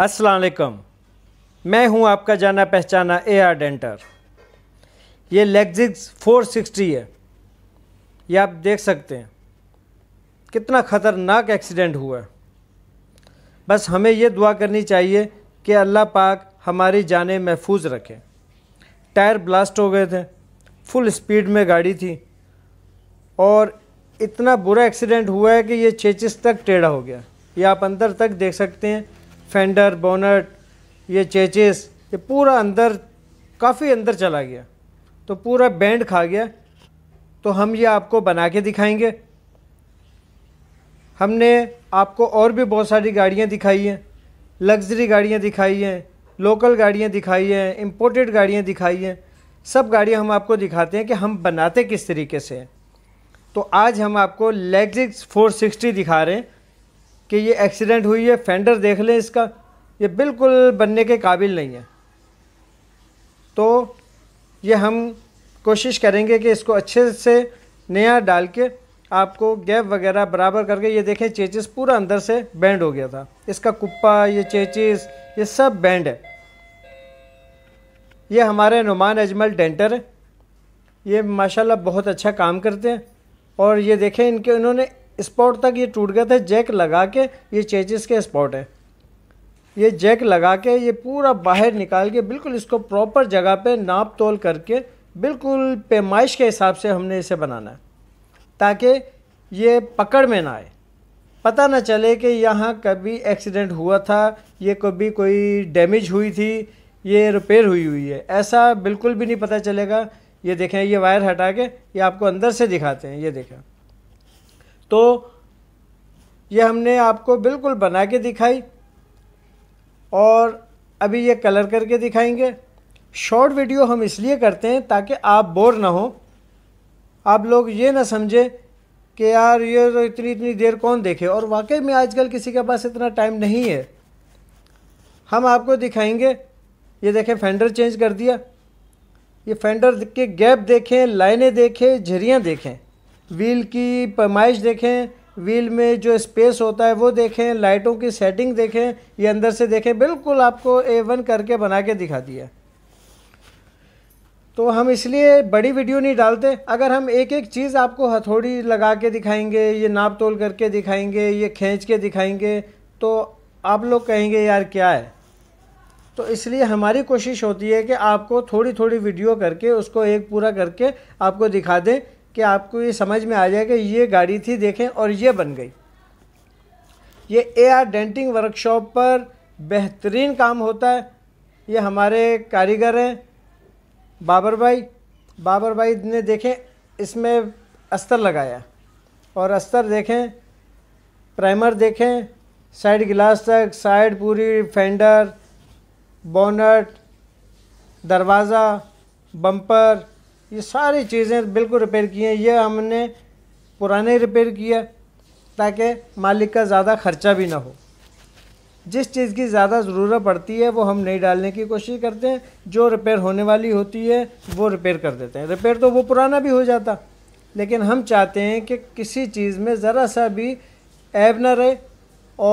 असलकम मैं हूं आपका जाना पहचाना ए आर डेंटर ये लेगजिक्स 460 है ये आप देख सकते हैं कितना ख़तरनाक एक्सीडेंट हुआ है बस हमें ये दुआ करनी चाहिए कि अल्लाह पाक हमारी जानें महफूज रखे टायर ब्लास्ट हो गए थे फुल स्पीड में गाड़ी थी और इतना बुरा एक्सीडेंट हुआ है कि ये चेचिस तक टेढ़ा हो गया ये आप अंदर तक देख सकते हैं फेंडर बोनट ये चेचेस ये पूरा अंदर काफ़ी अंदर चला गया तो पूरा बैंड खा गया तो हम ये आपको बना के दिखाएंगे हमने आपको और भी बहुत सारी गाड़ियाँ दिखाई हैं लग्जरी गाड़ियाँ दिखाई हैं लोकल गाड़ियाँ दिखाई हैं इम्पोर्टेड गाड़ियाँ दिखाई हैं सब गाड़ियाँ हम आपको दिखाते हैं कि हम बनाते किस तरीके से हैं तो आज हम आपको लेग्जिक्स 460 दिखा रहे हैं कि ये एक्सीडेंट हुई है फेंडर देख लें इसका ये बिल्कुल बनने के काबिल नहीं है तो ये हम कोशिश करेंगे कि इसको अच्छे से नया डाल के आपको गैप वगैरह बराबर करके ये देखें चेचिस पूरा अंदर से बैंड हो गया था इसका कुप्पा ये चेचिस ये सब बैंड है ये हमारे नुमान अजमल डेंटर है ये माशाल्लाह बहुत अच्छा काम करते हैं और ये देखें इनके उन्होंने स्पॉट तक ये टूट गए थे जैक लगा के ये चेचिस के स्पॉट है ये जैक लगा के ये पूरा बाहर निकाल के बिल्कुल इसको प्रॉपर जगह पे नाप तोल करके बिल्कुल पैमाइश के हिसाब से हमने इसे बनाना है ताकि ये पकड़ में ना आए पता ना चले कि यहाँ कभी एक्सीडेंट हुआ था ये कभी कोई डैमेज हुई थी ये रिपेयर हुई हुई है ऐसा बिल्कुल भी नहीं पता चलेगा ये देखें ये वायर हटा के ये आपको अंदर से दिखाते हैं ये देखें तो ये हमने आपको बिल्कुल बना के दिखाई और अभी ये कलर करके दिखाएंगे शॉर्ट वीडियो हम इसलिए करते हैं ताकि आप बोर ना हो आप लोग ये ना समझें कि यार ये तो इतनी इतनी देर कौन देखे और वाकई में आजकल किसी के पास इतना टाइम नहीं है हम आपको दिखाएंगे ये देखें फेंडर चेंज कर दिया ये फेंडर के गैप देखें लाइनें देखें झरियाँ देखें व्हील की पैमाइश देखें व्हील में जो स्पेस होता है वो देखें लाइटों की सेटिंग देखें ये अंदर से देखें बिल्कुल आपको ए वन करके बना के दिखा दिया तो हम इसलिए बड़ी वीडियो नहीं डालते अगर हम एक एक चीज़ आपको हथौड़ी लगा के दिखाएंगे ये नाप तोल करके दिखाएंगे ये खींच के दिखाएंगे तो आप लोग कहेंगे यार क्या है तो इसलिए हमारी कोशिश होती है कि आपको थोड़ी थोड़ी वीडियो करके उसको एक पूरा करके आपको दिखा दें कि आपको ये समझ में आ जाएगा ये गाड़ी थी देखें और ये बन गई ये ए आर डेंटिंग वर्कशॉप पर बेहतरीन काम होता है ये हमारे कारीगर हैं बाबर भाई बाबर भाई ने देखें इसमें अस्तर लगाया और अस्तर देखें प्राइमर देखें साइड गिलास तक साइड पूरी फेंडर बोनट दरवाज़ा बम्पर ये सारी चीज़ें बिल्कुल रिपेयर की हैं ये हमने पुराने रिपेयर किया ताकि मालिक का ज़्यादा ख़र्चा भी ना हो जिस चीज़ की ज़्यादा ज़रूरत पड़ती है वो हम नहीं डालने की कोशिश करते हैं जो रिपेयर होने वाली होती है वो रिपेयर कर देते हैं रिपेयर तो वो पुराना भी हो जाता लेकिन हम चाहते हैं कि किसी चीज़ में ज़रा सा भी ऐब ना रहे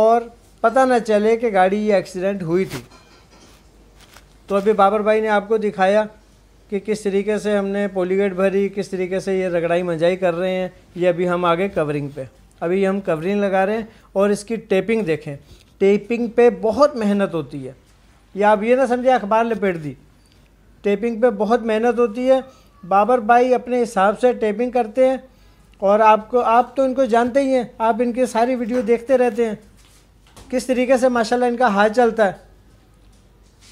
और पता ना चले कि गाड़ी ये एक्सीडेंट हुई थी तो अभी बाबर भाई ने आपको दिखाया कि किस तरीके से हमने पोलीगेट भरी किस तरीके से ये रगड़ाई मंजाई कर रहे हैं ये अभी हम आगे कवरिंग पे अभी हम कवरिंग लगा रहे हैं और इसकी टेपिंग देखें टेपिंग पे बहुत मेहनत होती है या आप ये ना समझे अखबार लपेट दी टेपिंग पे बहुत मेहनत होती है बाबर भाई अपने हिसाब से टेपिंग करते हैं और आपको आप तो इनको जानते ही हैं आप इनकी सारी वीडियो देखते रहते हैं किस तरीके से माशाला इनका हाथ चलता है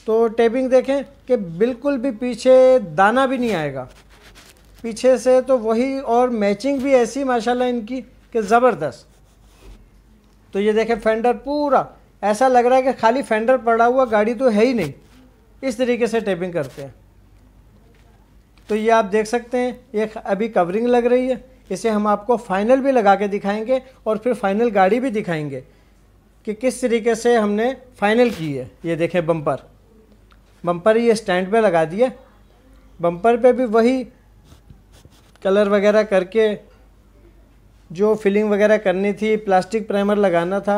तो टेपिंग देखें कि बिल्कुल भी पीछे दाना भी नहीं आएगा पीछे से तो वही और मैचिंग भी ऐसी माशाल्लाह इनकी कि ज़बरदस्त तो ये देखें फेंडर पूरा ऐसा लग रहा है कि खाली फेंडर पड़ा हुआ गाड़ी तो है ही नहीं इस तरीके से टेपिंग करते हैं तो ये आप देख सकते हैं ये अभी कवरिंग लग रही है इसे हम आपको फाइनल भी लगा के दिखाएंगे और फिर फाइनल गाड़ी भी दिखाएंगे कि किस तरीके से हमने फाइनल की है ये देखें बम्पर बम्पर ये स्टैंड पे लगा दिया बम्पर पे भी वही कलर वगैरह करके जो फिलिंग वगैरह करनी थी प्लास्टिक प्राइमर लगाना था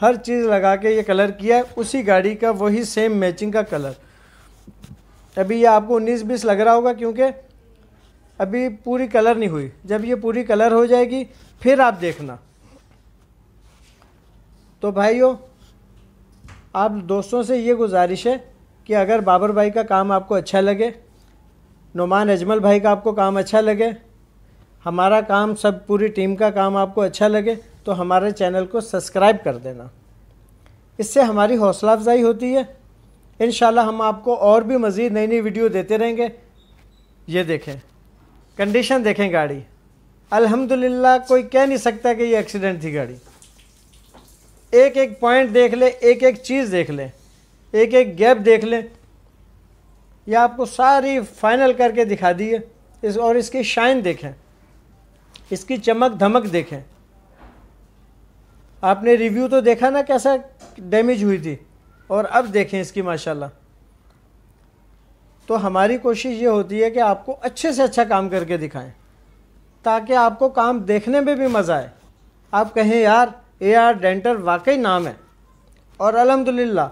हर चीज़ लगा के ये कलर किया उसी गाड़ी का वही सेम मैचिंग का कलर अभी ये आपको उन्नीस बीस लग रहा होगा क्योंकि अभी पूरी कलर नहीं हुई जब ये पूरी कलर हो जाएगी फिर आप देखना तो भाइयों आप दोस्तों से ये गुजारिश है कि अगर बाबर भाई का काम आपको अच्छा लगे नुमान अजमल भाई का आपको काम अच्छा लगे हमारा काम सब पूरी टीम का काम आपको अच्छा लगे तो हमारे चैनल को सब्सक्राइब कर देना इससे हमारी हौसला अफजाई होती है इन हम आपको और भी मज़ीद नई नई वीडियो देते रहेंगे ये देखें कंडीशन देखें गाड़ी अल्हम्दुलिल्लाह कोई कह नहीं सकता कि ये एक्सीडेंट थी गाड़ी एक एक पॉइंट देख ले एक एक चीज़ देख लें एक एक गैप देख लें यह आपको सारी फाइनल करके दिखा दी है इस और इसकी शाइन देखें इसकी चमक धमक देखें आपने रिव्यू तो देखा ना कैसा डैमेज हुई थी और अब देखें इसकी माशाल्लाह तो हमारी कोशिश ये होती है कि आपको अच्छे से अच्छा काम करके दिखाएं ताकि आपको काम देखने में भी मज़ा आए आप कहें यार ए आर डेंटर वाकई नाम है और अलहमदिल्ला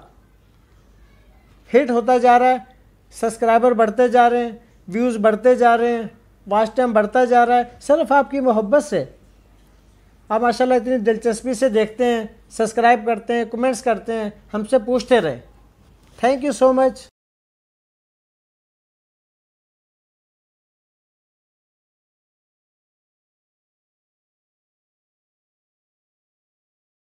हिट होता जा रहा है सब्सक्राइबर बढ़ते जा रहे हैं व्यूज़ बढ़ते जा रहे हैं वाच टाइम बढ़ता जा रहा है सिर्फ आपकी मोहब्बत से आप माशाल्लाह इतनी दिलचस्पी से देखते हैं सब्सक्राइब करते हैं कमेंट्स करते हैं हमसे पूछते रहें थैंक यू सो मच